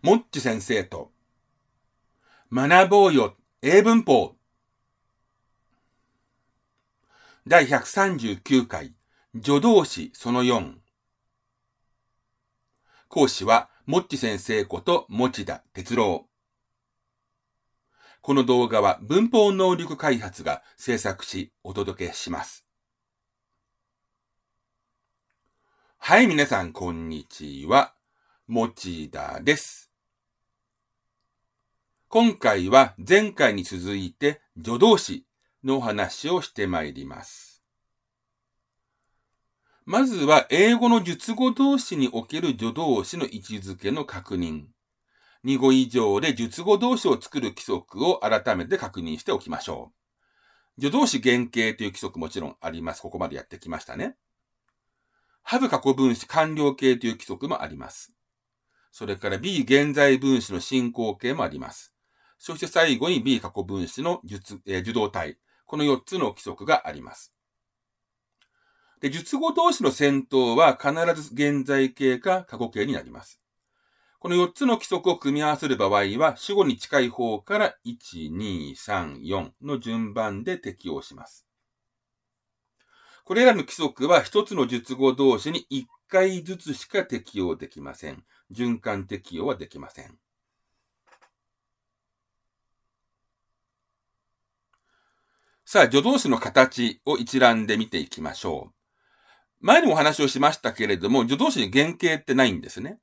もっち先生と、学ぼうよ、英文法。第139回、助動詞その4。講師は、もっち先生こと持田哲郎。この動画は文法能力開発が制作しお届けします。はい、皆さん、こんにちは。持田です。今回は前回に続いて助動詞のお話をしてまいります。まずは英語の述語動詞における助動詞の位置づけの確認。2語以上で述語動詞を作る規則を改めて確認しておきましょう。助動詞原型という規則もちろんあります。ここまでやってきましたね。ハブ過去分詞完了形という規則もあります。それから B 現在分詞の進行形もあります。そして最後に B 過去分子の術、えー、受動体。この4つの規則があります。で、術語同士の戦闘は必ず現在形か過去形になります。この4つの規則を組み合わせる場合は、主語に近い方から1、2、3、4の順番で適用します。これらの規則は1つの述語同士に1回ずつしか適用できません。循環適用はできません。さあ、助動詞の形を一覧で見ていきましょう。前にもお話をしましたけれども、助動詞に原型ってないんですね。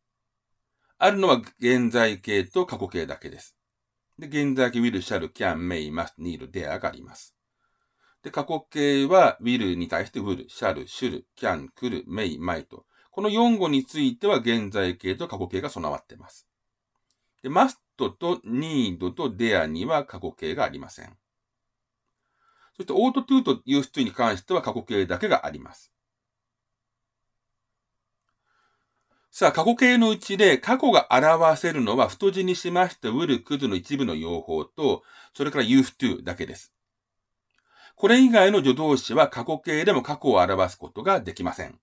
あるのは現在形と過去形だけです。で、現在形 will, shall, can, may, must, need, there があります。で、過去形は will に対して will, shall, should, can, could, may, might。この4語については現在形と過去形が備わっています。で、must と need と there には過去形がありません。そしてオートトゥーという出に関しては過去形だけがあります。さあ、過去形のうちで過去が表せるのは太字にしましたウルクズの一部の用法と、それから u v e to だけです。これ以外の助動詞は過去形でも過去を表すことができません。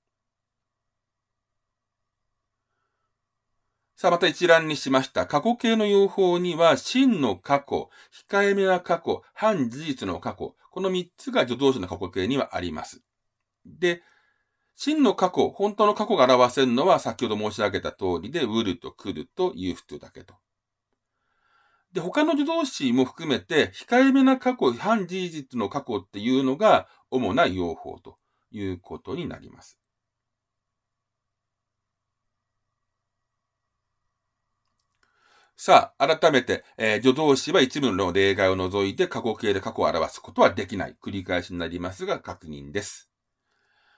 さあ、また一覧にしました。過去形の用法には、真の過去、控えめな過去、反事実の過去、この三つが助動詞の過去形にはあります。で、真の過去、本当の過去が表せるのは、先ほど申し上げた通りで、ウルとクるというふとだけと。で、他の助動詞も含めて、控えめな過去、反事実の過去っていうのが、主な用法ということになります。さあ、改めて、えー、助動詞は一部の例外を除いて過去形で過去を表すことはできない。繰り返しになりますが、確認です。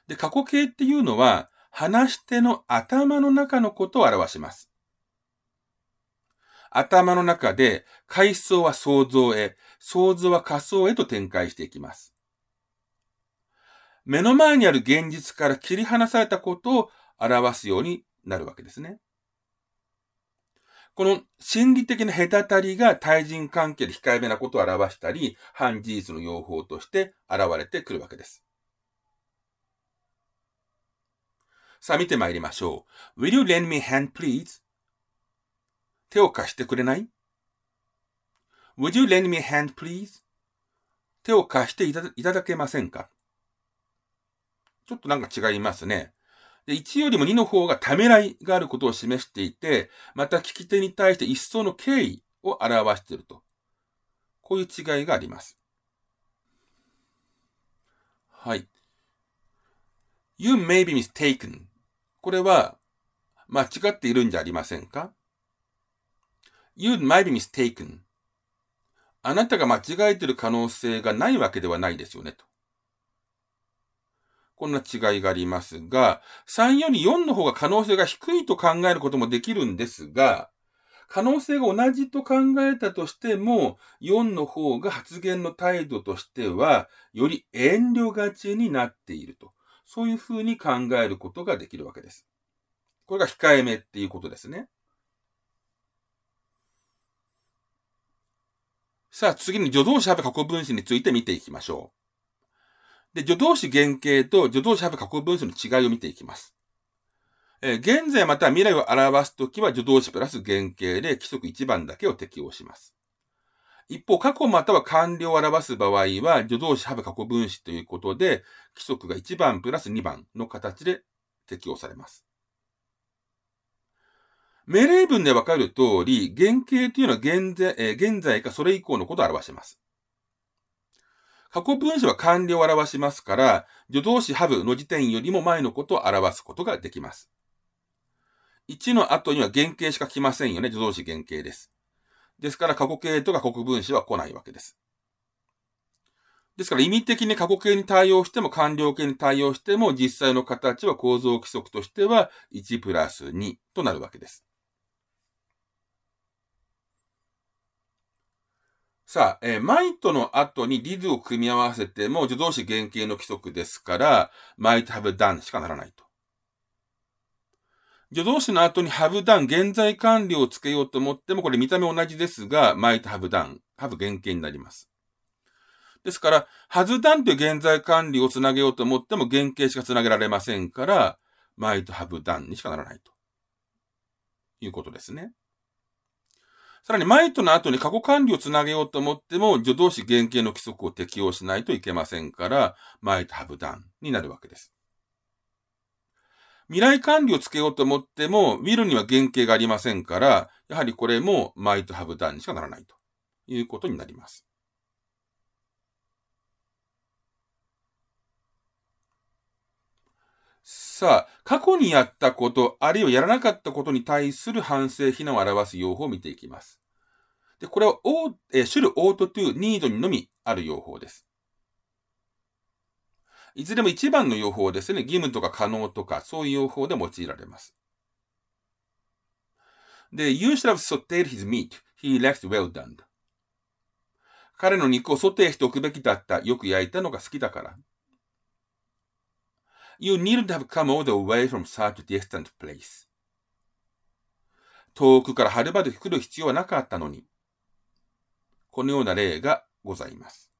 で、過去形っていうのは、話し手の頭の中のことを表します。頭の中で、階層は想像へ、想像は仮想へと展開していきます。目の前にある現実から切り離されたことを表すようになるわけですね。この心理的な隔たりが対人関係で控えめなことを表したり、反事実の用法として現れてくるわけです。さあ見てまいりましょう。Will you lend me hand please? 手を貸してくれない ?Would you lend me hand please? 手を貸していただけませんかちょっとなんか違いますね。で、1よりも2の方がためらいがあることを示していて、また聞き手に対して一層の敬意を表していると。こういう違いがあります。はい。You may be mistaken. これは、間違っているんじゃありませんか ?You m a y be mistaken. あなたが間違えている可能性がないわけではないですよね、と。こんな違いがありますが、3より4の方が可能性が低いと考えることもできるんですが、可能性が同じと考えたとしても、4の方が発言の態度としては、より遠慮がちになっていると。そういうふうに考えることができるわけです。これが控えめっていうことですね。さあ次に助動詞や過去分詞について見ていきましょう。で、助動詞原型と助動詞発過去分詞の違いを見ていきます。えー、現在また未来を表すときは助動詞プラス原型で規則1番だけを適用します。一方、過去または完了を表す場合は、助動詞、ハブ、過去分詞ということで、規則が1番プラス2番の形で適用されます。命令文でわかる通り、原型というのは現在,、えー、現在かそれ以降のことを表します。過去分詞は完了を表しますから、助動詞 have の時点よりも前のことを表すことができます。1の後には原型しか来ませんよね。助動詞原型です。ですから過去形とか国分詞は来ないわけです。ですから意味的に過去形に対応しても完了形に対応しても実際の形は構造規則としては1プラス2となるわけです。さあ、えー、マイトの後に did を組み合わせても助動詞原型の規則ですから、might have done しかならないと。助動詞の後に have done 現在完了をつけようと思っても、これ見た目同じですが、might have done、have 原型になります。ですから、has done という現在完了をつなげようと思っても原型しかつなげられませんから、might have done にしかならないと。いうことですね。さらに前との後に過去管理をつなげようと思っても、助動詞原型の規則を適用しないといけませんから、前とハブダンになるわけです。未来管理をつけようと思っても、will には原型がありませんから、やはりこれも might have done にしかならないということになります。さあ、過去にやったこと、あるいはやらなかったことに対する反省、非難を表す用法を見ていきます。で、これは、えー、ュル、オートトゥーニードにのみある用法です。いずれも一番の用法ですね。義務とか可能とか、そういう用法で用いられます。で、You should have sauteed his meat. He left well done. 彼の肉をソテーしておくべきだった。よく焼いたのが好きだから。You needn't have come all the way from such a distant place. 遠くからはるばる来る必要はなかったのに。このような例がございます。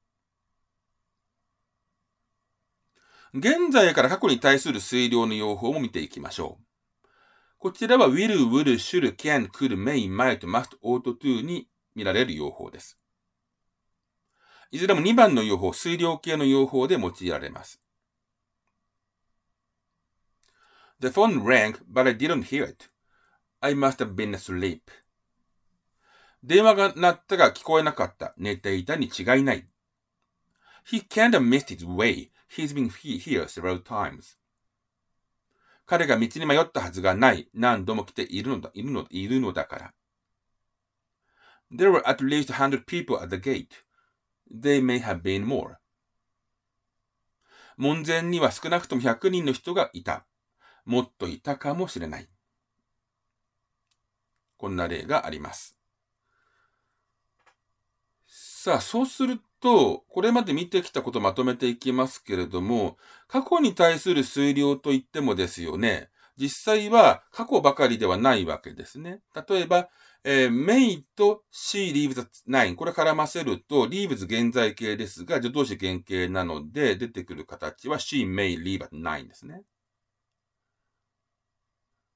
現在から過去に対する推量の用法も見ていきましょう。こちらは will, will, should, can, could, may, might, must, ought, to に見られる用法です。いずれも2番の用法、推量系の用法で用いられます。The phone rang, but I didn't hear it. I must have been asleep. 電話が鳴ったが聞こえなかった。寝ていたに違いない。He can't have missed his way. He's been here several times. 彼が道に迷ったはずがない。何度も来ているのだ、いるの、いるのだから。There were at least hundred people at the gate. They may have been more. 門前には少なくとも100人の人がいた。もっといたかもしれない。こんな例があります。さあ、そうすると、これまで見てきたことまとめていきますけれども、過去に対する推量といってもですよね、実際は過去ばかりではないわけですね。例えば、えー、メと C リーブズナイ9。これ絡ませると、リーブズ現在形ですが、助動詞原形なので、出てくる形は C メイリーブズナインですね。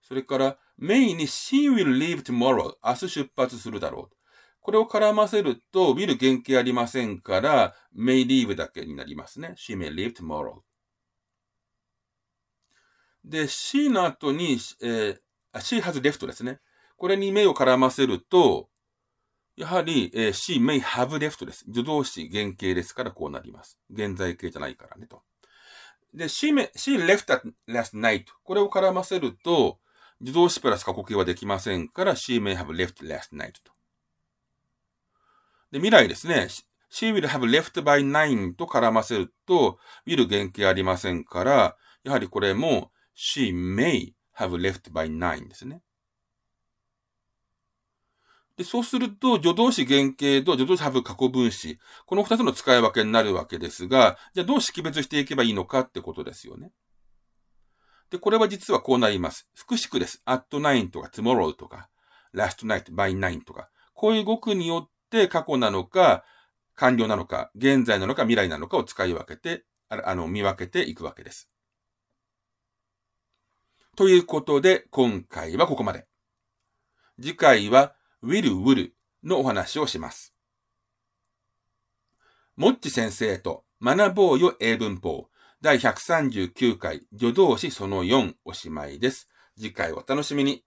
それから、メインに She will leave tomorrow 明日出発するだろう。これを絡ませると、ビル原型ありませんから、may leave だけになりますね。She may leave tomorrow. で、she の後に、えー、she has left ですね。これに may を絡ませると、やはり、えー、she may have left です。助動詞原型ですからこうなります。現在形じゃないからねと。で、she, may, she left t last night。これを絡ませると、自動詞プラス過去形はできませんから、she may have left last night と。で、未来ですね。she will have left by nine と絡ませると、will 原型ありませんから、やはりこれも she may have left by nine ですね。で、そうすると、助動詞原型と助動詞ハブ過去分詞。この二つの使い分けになるわけですが、じゃあどう識別していけばいいのかってことですよね。で、これは実はこうなります。複式です。at nine とか tomorrow とか、last night by nine とか、こういう語句によって過去なのか、完了なのか、現在なのか、未来なのかを使い分けて、あの、見分けていくわけです。ということで、今回はここまで。次回は、will, will のお話をします。もっち先生と学ぼうよ英文法。第139回、助動士その4おしまいです。次回お楽しみに。